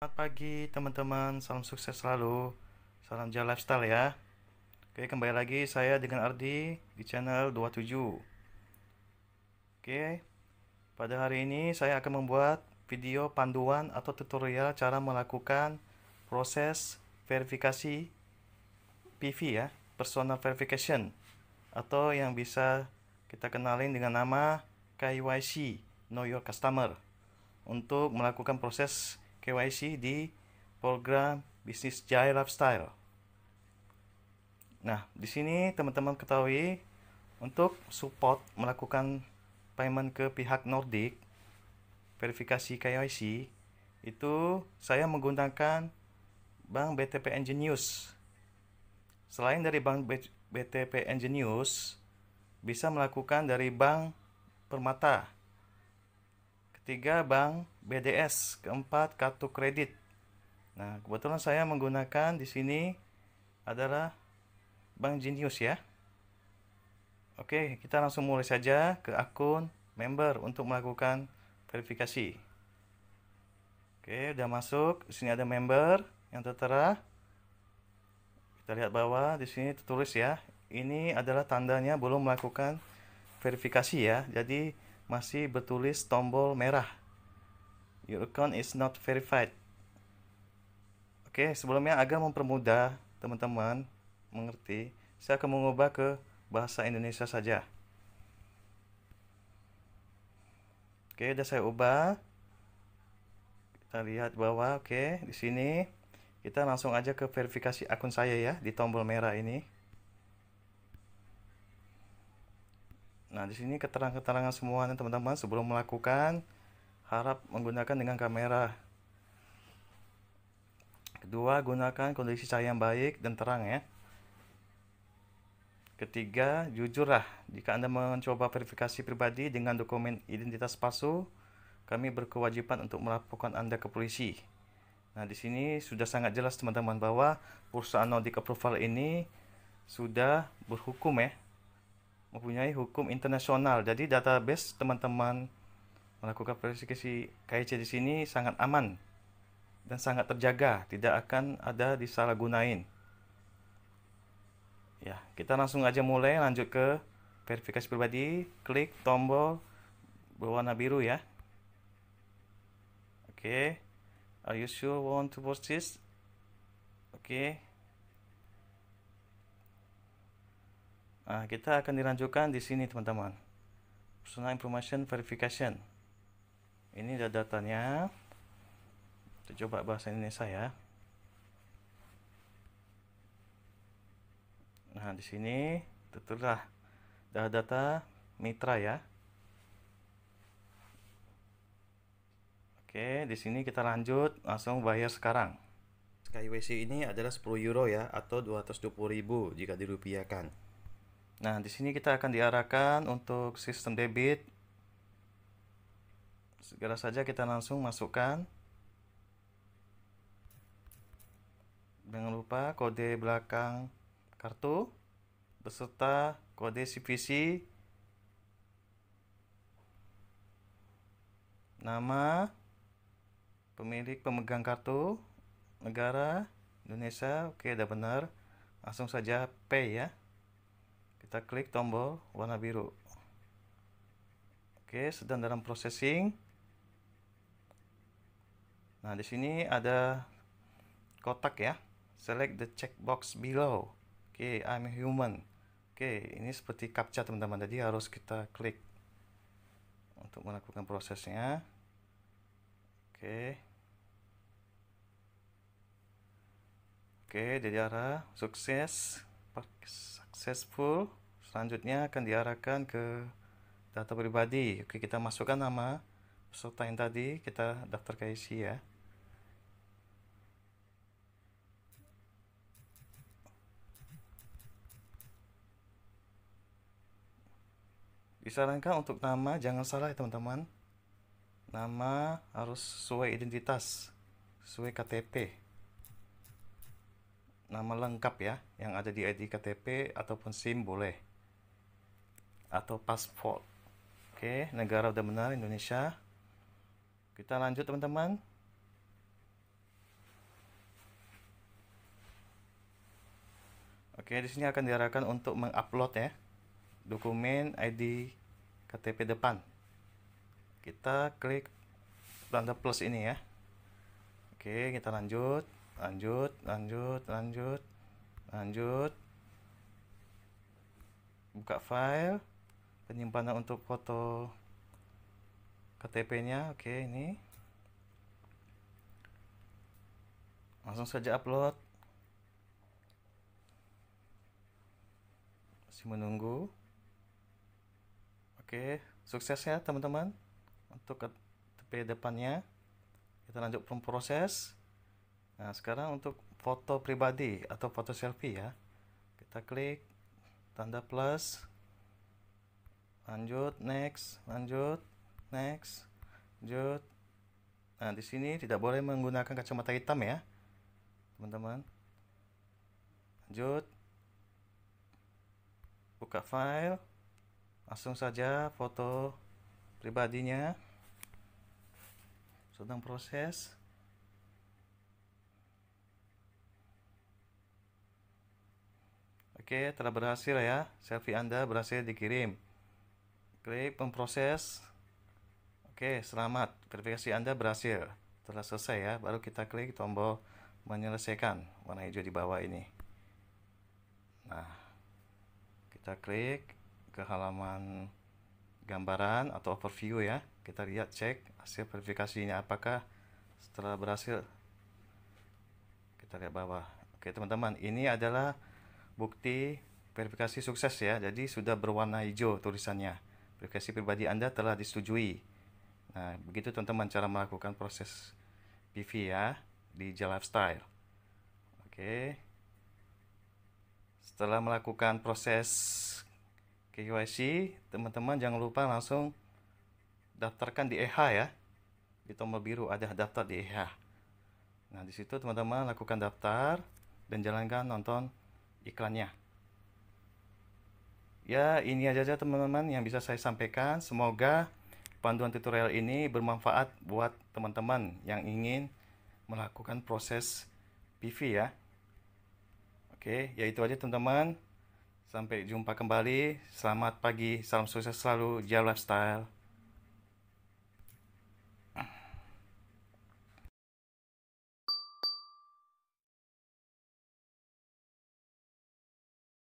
Selamat pagi teman-teman, salam sukses selalu, salam jalan lifestyle ya. Oke, kembali lagi saya dengan Ardi di channel 27. Oke, pada hari ini saya akan membuat video panduan atau tutorial cara melakukan proses verifikasi PV ya, personal verification atau yang bisa kita kenalin dengan nama KYC, Know Your Customer untuk melakukan proses KYC di program bisnis Jai Lifestyle. Nah, di sini teman-teman ketahui untuk support melakukan payment ke pihak Nordic verifikasi KYC itu saya menggunakan Bank BTP Genius. Selain dari Bank BTP Genius, bisa melakukan dari Bank Permata. Ketiga, Bank BDS, keempat kartu kredit. Nah, kebetulan saya menggunakan di sini adalah Bank Genius ya. Oke, kita langsung mulai saja ke akun member untuk melakukan verifikasi. Oke, udah masuk. Di sini ada member yang tertera. Kita lihat bawah, di sini tertulis ya. Ini adalah tandanya belum melakukan verifikasi ya. Jadi masih bertulis tombol merah. Your account is not verified. Oke, okay, sebelumnya agar mempermudah teman-teman mengerti, saya akan mengubah ke bahasa Indonesia saja. Oke, okay, udah saya ubah. Kita lihat bahwa oke, okay, di sini kita langsung aja ke verifikasi akun saya ya di tombol merah ini. Nah, di sini keterangan-keterangan semuanya teman-teman sebelum melakukan harap menggunakan dengan kamera. Kedua, gunakan kondisi cahaya yang baik dan terang ya. Ketiga, jujurlah jika Anda mencoba verifikasi pribadi dengan dokumen identitas palsu, kami berkewajiban untuk melaporkan Anda ke polisi. Nah, di sini sudah sangat jelas teman-teman bahwa perusahaan Nordic Approval ini sudah berhukum ya, mempunyai hukum internasional. Jadi database teman-teman melakukan verifikasi KIC di sini sangat aman dan sangat terjaga, tidak akan ada disalahgunain. Ya, kita langsung aja mulai lanjut ke verifikasi pribadi, klik tombol berwarna biru ya. Oke. Okay. Are you sure want to post this? Oke. Okay. Nah, kita akan dilanjutkan di sini teman-teman. Personal information verification ini ada datanya kita coba bahasa Indonesia ya nah di sini tentulah ada data mitra ya Oke, di sini kita lanjut langsung bayar sekarang. SkyWC ini adalah 10 euro ya atau 220.000 jika dirupiahkan. Nah, di sini kita akan diarahkan untuk sistem debit segera saja kita langsung masukkan jangan lupa kode belakang kartu beserta kode CVC nama pemilik pemegang kartu negara Indonesia oke udah benar langsung saja pay ya kita klik tombol warna biru oke sedang dalam processing Nah, di sini ada kotak ya. Select the checkbox below. Oke, okay, I'm human. Oke, okay, ini seperti captcha teman-teman. Jadi harus kita klik untuk melakukan prosesnya. Oke. Okay. Oke, jadi sukses, successful. Selanjutnya akan diarahkan ke data pribadi. Oke, kita masukkan nama peserta yang tadi kita daftar ke IC ya. disarankan untuk nama jangan salah ya teman-teman nama harus sesuai identitas sesuai KTP nama lengkap ya yang ada di ID KTP ataupun SIM boleh atau paspor oke negara udah benar Indonesia kita lanjut teman-teman oke di sini akan diarahkan untuk mengupload ya dokumen ID KTP depan kita klik tanda plus ini ya oke kita lanjut lanjut lanjut lanjut lanjut buka file penyimpanan untuk foto KTP nya oke ini langsung saja upload masih menunggu Oke, sukses ya teman-teman untuk tepi depannya. Kita lanjut proses. Nah, sekarang untuk foto pribadi atau foto selfie ya. Kita klik tanda plus. Lanjut, next, lanjut, next, lanjut. Nah, di sini tidak boleh menggunakan kacamata hitam ya. Teman-teman. Lanjut. Buka file langsung saja foto pribadinya sedang proses Oke, telah berhasil ya. Selfie Anda berhasil dikirim. Klik memproses. Oke, selamat. Verifikasi Anda berhasil. Telah selesai ya. Baru kita klik tombol menyelesaikan warna hijau di bawah ini. Nah, kita klik ke halaman gambaran atau overview ya kita lihat cek hasil verifikasinya apakah setelah berhasil kita lihat bawah oke teman-teman ini adalah bukti verifikasi sukses ya jadi sudah berwarna hijau tulisannya verifikasi pribadi anda telah disetujui nah begitu teman-teman cara melakukan proses PV ya di J Lifestyle oke setelah melakukan proses KYC, teman-teman jangan lupa langsung daftarkan di EH ya. Di tombol biru ada daftar di EH. Nah, di situ teman-teman lakukan daftar dan jalankan nonton iklannya. Ya, ini aja teman-teman yang bisa saya sampaikan. Semoga panduan tutorial ini bermanfaat buat teman-teman yang ingin melakukan proses PV ya. Oke, ya itu aja teman-teman. Sampai jumpa kembali. Selamat pagi. Salam sukses selalu. jalan style